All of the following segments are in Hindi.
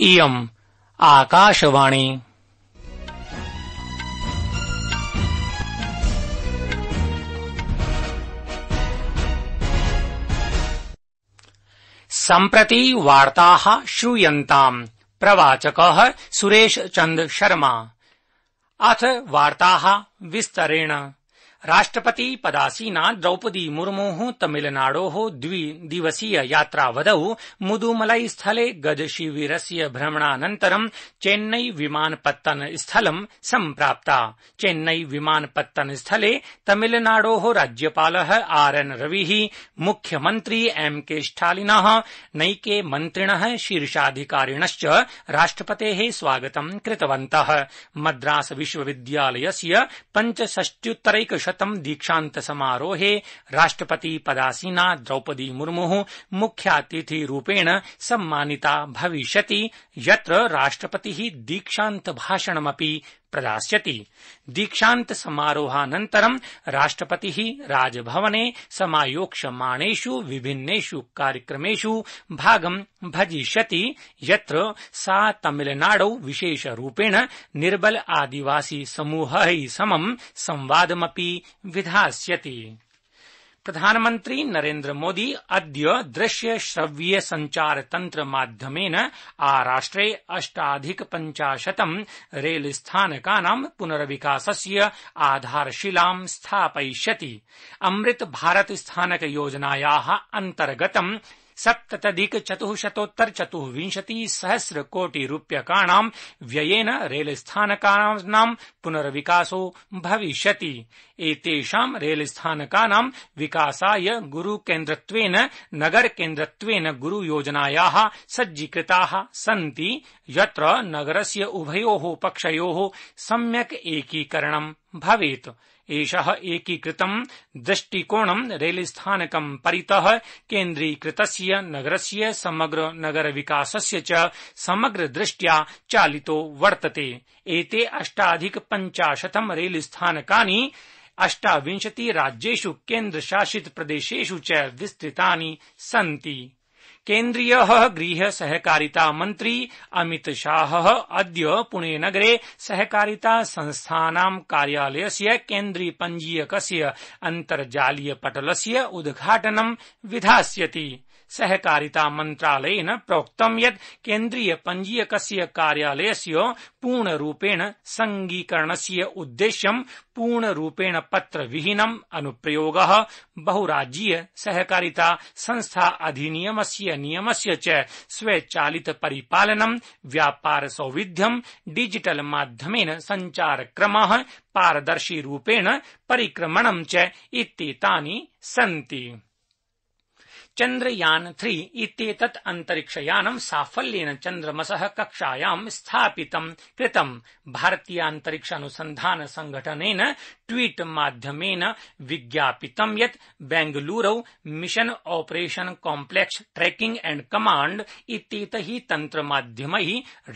इयम् आकाशवाणी सम्प्रति वार्ताः श्रूयन्ताम् प्रवाचकः सुरेशचन्द्र शर्मा अथ वार्ताः विस्तरेण राष्ट्रपति पदासीना द्रौपदी मुर्मो तमिलनाडो द्विदिवसीय यात्रावधौ मुदुमलई स्थले गज शिविर भ्रमणानन्तरं चेन्नई विमानपत्तन स्थलं सम्प्राप्ता चेन्नई विमानपत्तन स्थले तमिलनाडो राज्यपाल आर एन रवि मुख्यमंत्री एम के स्टालिन नैके मन्त्रिण शीर्षाधिकारिणश्च राष्ट्रपते स्वागतं कृतवन्त मद्रास विश्वविद्यालयस्य पञ्चषष्ट्युत्तरैकशत शतम दीक्षांत दीक्षान्तसमारोहे राष्ट्रपति पदासीना द्रौपदी मुर्मुः मुख्यातिथिरूपेण सम्मानिता भविष्यति यत्र राष्ट्रपति दीक्षांत भाषणमपि प्रदास्यति दीक्षांत समारोहानन्तरं राष्ट्रपतिः राजभवने समायोक्ष्यमाणेषु विभिन्नेषु कार्यक्रमेषु भागं भजिष्यति यत्र सा तमिलनाडौ विशेषरूपेण निर्बल आदिवासी समूहै समं संवादमपि विधास्यति प्रधानमन्त्री नरेन्द्र मोदी अद्य दृश्य श्रव्य संचार तन्त्र माध्यमेन आराष्ट्रे अष्टाधिक पञ्चाशतं रेलस्थानकानां पुनर्विकासस्य आधारशिलां स्थापयिष्यति अमृत भारत स्थानक योजनाया अंतर्गत सप्तत्यधिक चतुःशतोत्तर चतुर्विंशति सहस्र कोटि रूप्यकाणां व्ययेन रेलस्थानकानां पुनर्विकासो भविष्यति एतेषां रेलस्थानकानां विकासाय गुरुकेन्द्रत्वेन नगरकेन्द्रत्वेन गुरुयोजनायाः सज्जीकृताः सन्ति यत्र नगरस्य उभयोः पक्षयोः सम्यक् एकीकरणं भवेत् एषः एकीकृतम् दृष्टिकोणम् रेलस्थानकम् परितः केन्द्रीकृतस्य नगरस्य समग्र नगरविकासस्य च समग्रदृष्ट्या चालितो वर्तते एते अष्टाधिक पञ्चाशतम् रेलस्थानकानि अष्टाविंशति राज्येष् केन्द्रशासितप्रदेशेष् च विस्तृतानि सन्ति केन्द्रीय गृह सहकारिता मंत्री अमित शाह अद्य नगरे सहकारिता संस्थानां कार्यालयस्य केन्द्रीयपञ्जीयकस्य अन्तर्जालीय पटलस्य उद्घाटनं विधास्यति सहकारिता मन्त्रालयेन प्रोक्तं यत् केन्द्रीय पञ्जीयकस्य कार्यालयस्य पूर्णरूपेण सङ्गीकरणस्य उद्देश्यं पूर्णरूपेण पत्रविहीनम् अनुप्रयोगः बहुराज्यीय सहकारिता संस्था अधिनियमस्य नियम से च स्वचालित परिपालनं व्यापार सौविध्यम डिजिटल माध्यमेन सञ्चारक्रम पारदर्शीरूपेण परिक्रमणं च सी सन्ति चन्द्रयान थ्री इत्येतत् अन्तरिक्षयानं साफल्येन चन्द्रमसः कक्षायां स्थापितं कृतम् भारतीयान्तरिक्षानुसन्धान सङ्घटनेन ट्वीट माध्यमेन विज्ञापितं यत् बेंगलूरौ mission operation complex tracking and command तंत्र मध्यम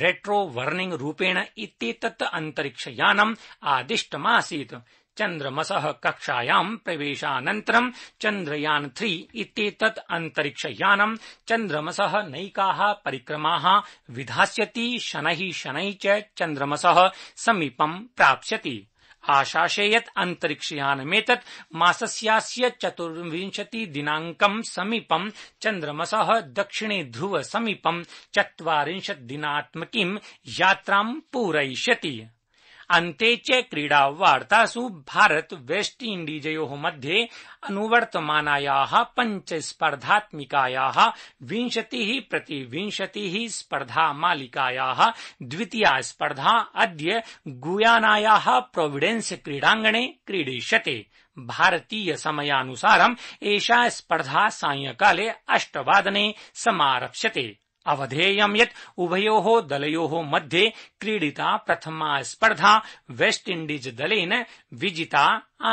रेट्रो वर्निंग रूपेण इत्येतत् अन्तरिक्षयानम् आदिष्टमासीत चन्द्रमसः कक्षायां प्रवेशानन्तरं चन्द्रयान थ्री इत्येतत् अन्तरिक्षयानं चन्द्रमसः नैका परिक्रमा विधास्यति शनै शनै च चन्द्रमसः समीपं प्राप्स्यति आशासे यत् अन्तरिक्षयानमेतत् मासस्यास्य चतुर्विंशति दिनांकं समीपं चन्द्रमस दक्षिणे ध्रुव समीपं चत्वारिंशत् दिनात्मकीं यात्रां पूरयिष्यति अन्ते च वार्तासु भारत वेस्ट इण्डीजयो मध्ये अनुवर्तमानाया स्पर्धात्मिकाया विंशति प्रतिविंशति मालिकाया द्वितीया स्पर्धा अद्य गुयानाया प्रोविडेंस क्रीडांगणे क्रीडिष्यते भारतीय समयानुसारम् एषा स्पर्धा सायंकाले अष्टवादने समारप्स्यते अवधेय यत् उभयोः दलयोः मध्ये क्रीडिता प्रथमा स्पर्धा दल विजिता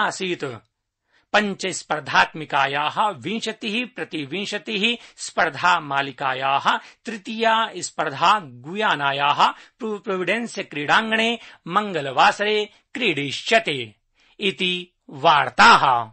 आसीत् पञ्चस्पर्धात्मिकायाः विंशतिः प्रतिविंशतिः स्पर्धामालिकायाः तृतीया स्पर्धा गुयानायाः प्रोविडेन्स क्रीडाङ्गणे मंगलवासरे क्रीडिष्यते इति वार्ताः